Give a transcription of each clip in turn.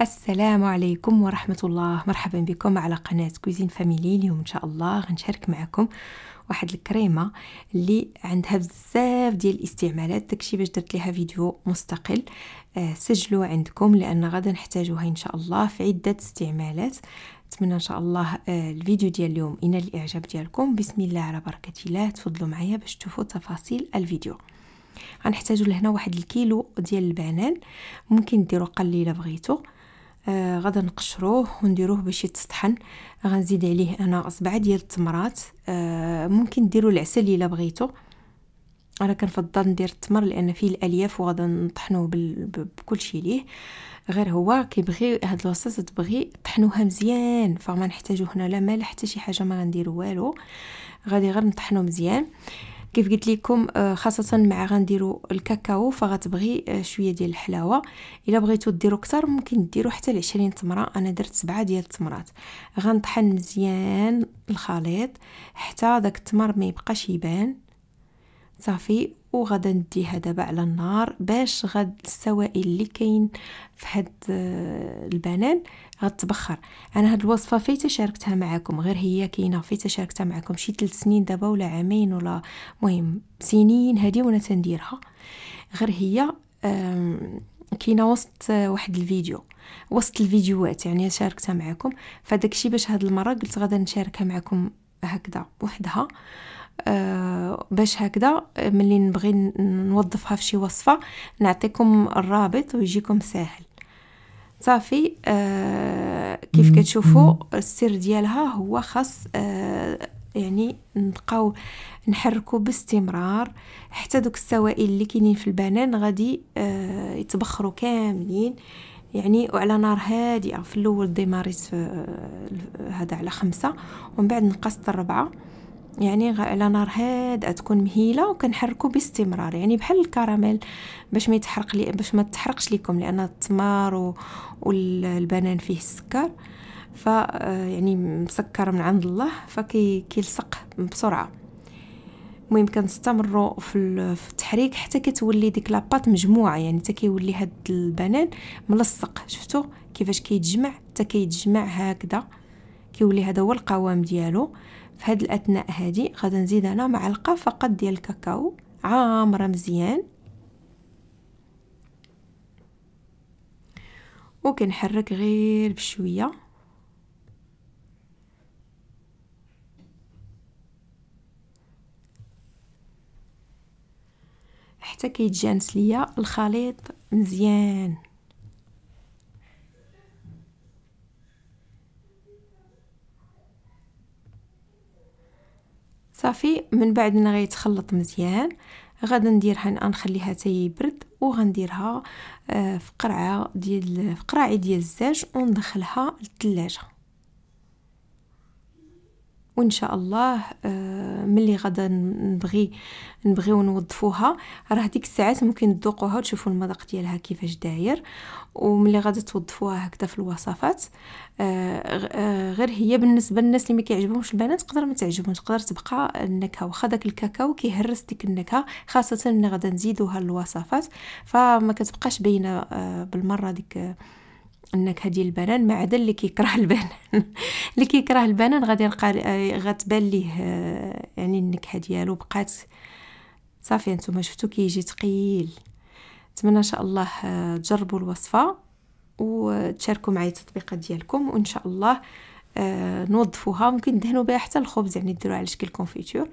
السلام عليكم ورحمة الله مرحبا بكم على قناة كوزين فاميلي اليوم إن شاء الله غنشارك معكم واحد الكريمة اللي عندها بزاف ديال الاستعمالات داكشي باش درت ليها فيديو مستقل آه، سجلوا عندكم لأن غدا نحتاجوها إن شاء الله في عدة استعمالات نتمنى إن شاء الله آه، الفيديو ديال اليوم ينال الإعجاب ديالكم بسم الله على بركة الله تفضلوا معايا باش تشوفوا تفاصيل الفيديو غنحتاجو لهنا واحد الكيلو ديال البنان ممكن ديرو قليله بغيتو غادي آه، غادا نقشروه ونديروه باش يتسطحن غنزيد عليه انا اصبعه ديال التمرات آه ممكن ديروا العسل الا بغيتو انا كنفضل ندير التمر لان فيه الالياف وغادي نطحنوه بكلشي ليه غير هو كيبغي هاد الوصفه تبغي طحنوها مزيان فما نحتاجو هنا لا ملح حتى شي حاجه ما غنديرو والو غادي غير نطحنو مزيان كيف قلت لكم آه، خاصه مع غنديروا الكاكاو فغتبغي آه، شويه ديال الحلاوه الا بغيتو ديروا اكثر ممكن ديروا حتى ل 20 تمره انا درت سبعة ديال التمرات غنطحن مزيان الخليط حتى داك التمر ما يبقاش يبان صافي وغدا نديها دابا على النار باش غد السوائل اللي كاين في هاد آه، البنان غتبخر انا هاد الوصفه فايت شاركتها معكم غير هي كاينه فايت شاركتها معكم شي 3 سنين دابا ولا عامين ولا مهم سنين هادي وانا تنديرها غير هي كاينه وسط آه، واحد الفيديو وسط الفيديوهات يعني شاركتها معكم فداكشي باش هاد المره قلت غادا نشاركها معكم هكذا وحدها باش هكذا ملي نبغي نوظفها في شي وصفه نعطيكم الرابط ويجيكم ساهل صافي آه كيف كتشوفوا السر ديالها هو خاص آه يعني نبقاو نحركو باستمرار حتى دوك السوائل اللي كاينين في البنان غادي آه يتبخروا كاملين يعني وعلى نار هادئه في الاول ديماريت آه، هذا على خمسة ومن بعد نقصت الربعه يعني على نار هادئه تكون مهيله وكنحركو باستمرار يعني بحال الكراميل باش ما يتحرق لي باش ما تحرقش ليكم لان التمار و... والبنان فيه السكر ف آه، يعني مسكر من عند الله فكيلصق بسرعه المهم كنستمروا في التحريك حتى كتولي ديك لاباط مجموعه يعني حتى كيولي هاد البنان ملصق شفتوا كيفاش كيتجمع حتى كيتجمع هكذا كيولي هذا هو القوام ديالو في هاد الاثناء هادي غادي نزيد انا معلقه فقط ديال الكاكاو عامره مزيان وكنحرك غير بشويه حتى كيتجانس ليا الخليط مزيان صافي من بعد ما غيتخلط مزيان غادي نديرها نخليها حتى يبرد وغنديرها آه، في قرعه ديال في قراعي ديال الزاج وندخلها للثلاجه وان شاء الله آه، ملي غدا نبغي نبغيو نوظفوها راه ديك الساعات ممكن تذوقوها وتشوفوا المذاق ديالها كيفاش داير وملي غادي توظفوها هكذا في الوصفات آه، آه، غير هي بالنسبه للناس اللي ما كيعجبهمش البنات تقدر ما تعجبهمش تقدر تبقى النكهه واخا داك الكاكاو كيهرس ديك النكهه خاصه ملي غادي نزيدوها للوصفات فما كتبقاش باينه بالمره ديك النكهه ديال البنان ما عدا اللي كيكره البنان اللي كيكره البنان غادي يلقى آه، غتبان ليه آه، يعني النكهه ديالو بقات صافي انتم شفتو كيجي تقيل نتمنى ان شاء الله آه، تجربوا الوصفه وتشاركوا معايا التطبيقات ديالكم وان شاء الله نوظفوها ممكن دهنوا بها حتى الخبز يعني ديروها على شكل كونفيتور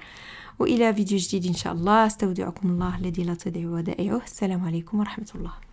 والى فيديو جديد ان شاء الله استودعكم الله الذي لا تضيع ودائعه السلام عليكم ورحمه الله